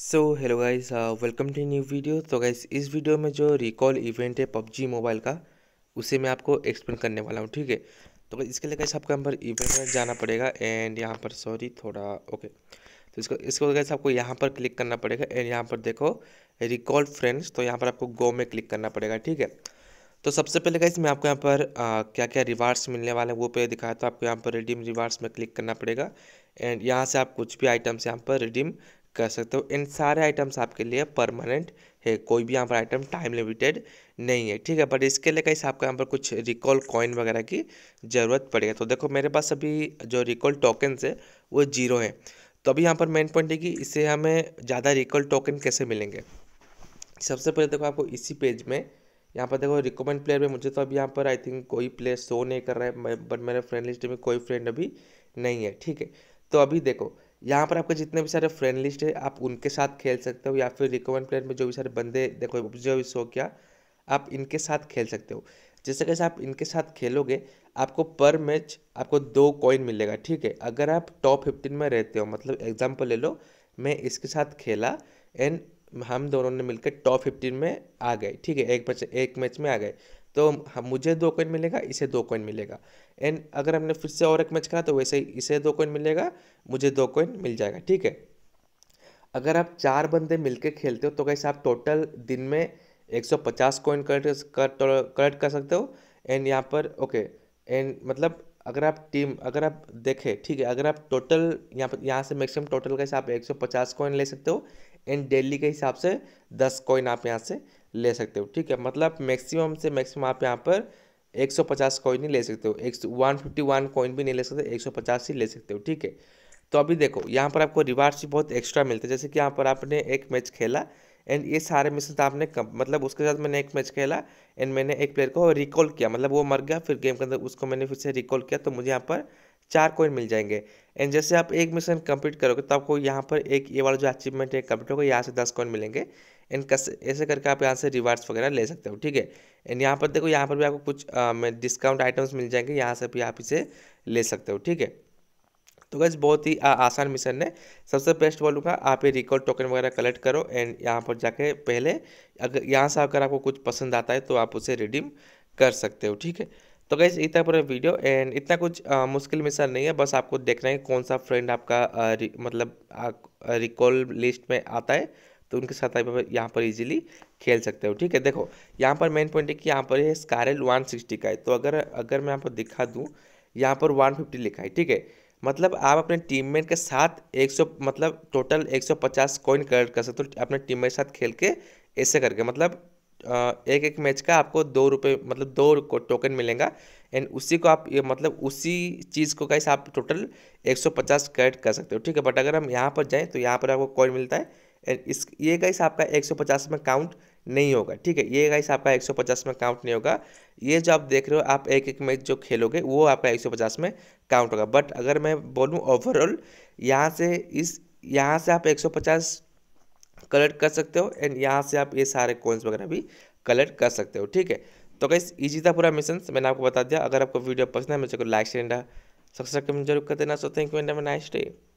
so hello guys welcome to new video तो guys इस video में जो रिकॉल इवेंट है पबजी मोबाइल का उसे मैं आपको एक्सप्लेन करने वाला हूँ ठीक है तो इसके लिए गाइस आपको यहाँ पर इवेंट में जाना पड़ेगा एंड यहाँ पर सॉरी थोड़ा ओके तो इसको इसको गाइस आपको यहाँ पर क्लिक करना पड़ेगा एंड यहाँ पर देखो रिकॉल फ्रेंड्स तो यहाँ पर आपको गो में क्लिक करना पड़ेगा ठीक है तो सबसे पहले गाइस मैं आपको यहाँ पर आ, क्या क्या रिवार्ड्स मिलने वाले हैं वो पे दिखाया तो आपको यहाँ पर रिडीम रिवार्ड्स में क्लिक करना पड़ेगा एंड यहाँ से आप कुछ भी आइटम्स यहाँ पर रिडीम कर सकते हो इन सारे आइटम्स आपके लिए परमानेंट है कोई भी यहाँ पर आइटम टाइम लिमिटेड नहीं है ठीक है बट इसके लिए कहीं आपको यहाँ पर कुछ रिकॉल कॉइन वगैरह की ज़रूरत पड़ेगी तो देखो मेरे पास अभी जो रिकॉल टोकन्स है वो जीरो हैं तो अभी यहाँ पर मेन पॉइंट है कि इससे हमें ज़्यादा रिकॉल टोकन कैसे मिलेंगे सबसे पहले देखो आपको इसी पेज में यहाँ पर देखो रिकमेंड प्लेयर में मुझे तो अभी यहाँ पर आई थिंक कोई प्लेयर शो नहीं कर रहा है बट मेरे फ्रेंड लिस्ट में कोई फ्रेंड अभी नहीं है ठीक है तो अभी देखो यहाँ पर आपके जितने भी सारे फ्रेंड लिस्ट है आप उनके साथ खेल सकते हो या फिर रिकमेंड प्लेयर में जो भी सारे बंदे देखो जो भी शो किया आप इनके साथ खेल सकते हो जैसे कैसे आप इनके साथ खेलोगे आपको पर मैच आपको दो कॉइन मिलेगा ठीक है अगर आप टॉप फिफ्टीन में रहते हो मतलब एग्जाम्पल ले लो मैं इसके साथ खेला एंड हम दोनों ने मिलकर टॉप फिफ्टीन में आ गए ठीक है एक मैच एक मैच में आ गए तो हम मुझे दो कॉइन मिलेगा इसे दो कॉइन मिलेगा एंड अगर हमने फिर से और एक मैच खेला तो वैसे ही इसे दो कॉइन मिलेगा मुझे दो कॉइन मिल जाएगा ठीक है अगर आप चार बंदे मिलकर खेलते हो तो कैसे आप टोटल दिन में 150 कॉइन कलेक्ट कर कलेक्ट कर सकते हो एंड यहाँ पर ओके एंड मतलब अगर आप टीम अगर आप देखें ठीक है अगर आप टोटल यहाँ पर यहाँ से मैक्सिमम टोटल का हिसाब एक सौ पचास कॉइन ले सकते हो एंड डेली के हिसाब से दस कॉइन आप यहाँ से ले सकते हो ठीक है मतलब मैक्सिमम से मैक्सिमम आप यहाँ पर एक सौ पचास कॉइन ही ले सकते हो एक वन फिफ्टी वन कॉइन भी नहीं ले सकते एक सौ पचास ही ले सकते हो ठीक है तो अभी देखो यहाँ पर आपको रिवार्ड्स भी बहुत एक्स्ट्रा मिलते हैं जैसे कि यहाँ पर आपने एक मैच खेला एंड ये सारे मिशन तो आपने कम मतलब उसके साथ मैंने एक मैच खेला एंड मैंने एक प्लेयर को रिकॉल किया मतलब वो मर गया फिर गेम के अंदर उसको मैंने फिर से रिकॉल किया तो मुझे यहाँ पर चार कोइन मिल जाएंगे एंड जैसे आप एक मिशन कंप्लीट करोगे तो आपको यहाँ पर एक ये वाला जो अचीवमेंट है कंप्लीट होगा यहाँ से दस कोइन मिलेंगे एंड ऐसे करके आप यहाँ से रिवार्ड्स वगैरह ले सकते हो ठीक है एंड यहाँ पर देखो यहाँ पर भी आपको कुछ डिस्काउंट आइटम्स मिल जाएंगे यहाँ से भी आप इसे ले सकते हो ठीक है तो गैस बहुत ही आ, आसान मिशन है सबसे बेस्ट बोलूँगा आप ये रिकॉर्ड टोकन वगैरह कलेक्ट करो एंड यहाँ पर जाके पहले अगर यहाँ से अगर आपको कुछ पसंद आता है तो आप उसे रिडीम कर सकते हो ठीक है तो गैस इतना पूरा वीडियो एंड इतना कुछ आ, मुश्किल मिशन नहीं है बस आपको देखना है कौन सा फ्रेंड आपका आ, रि, मतलब रिकॉल लिस्ट में आता है तो उनके साथ आप यहाँ पर इजीली खेल सकते हो ठीक है देखो यहाँ पर मेन पॉइंट है कि यहाँ पर है स्कारल 160 का है तो अगर अगर मैं यहाँ पर दिखा दूँ यहाँ पर 150 लिखा है ठीक है मतलब आप अपने टीममेट के साथ 100 मतलब टोटल 150 कॉइन कलेक्ट कर सकते हो अपने टीममेट के साथ खेल के ऐसे करके मतलब एक एक मैच का आपको दो रुपये मतलब दो टोकन मिलेगा एंड उसी को आप ये मतलब उसी चीज़ को कैसे आप टोटल 150 कलेक्ट कर सकते हो ठीक है बट अगर हम यहाँ पर जाएँ तो यहाँ पर आपको कॉइन मिलता है एंड इस ये कैसे आपका एक में काउंट नहीं होगा ठीक है ये गाइस आपका 150 में काउंट नहीं होगा ये जो आप देख रहे हो आप एक एक मैच जो खेलोगे वो आपका 150 में काउंट होगा बट अगर मैं बोलूँ ओवरऑल यहाँ से इस यहाँ से आप 150 कलेक्ट कर सकते हो एंड यहाँ से आप ये सारे कोइंस वगैरह भी कलेक्ट कर सकते हो ठीक है तो गाइस ईजी था पूरा मिशन मैंने आपको बता दिया अगर आपको वीडियो पसंद है मुझे को लाइक शेयर सब्सक्राइब जरूर कर देना so thank you and nice day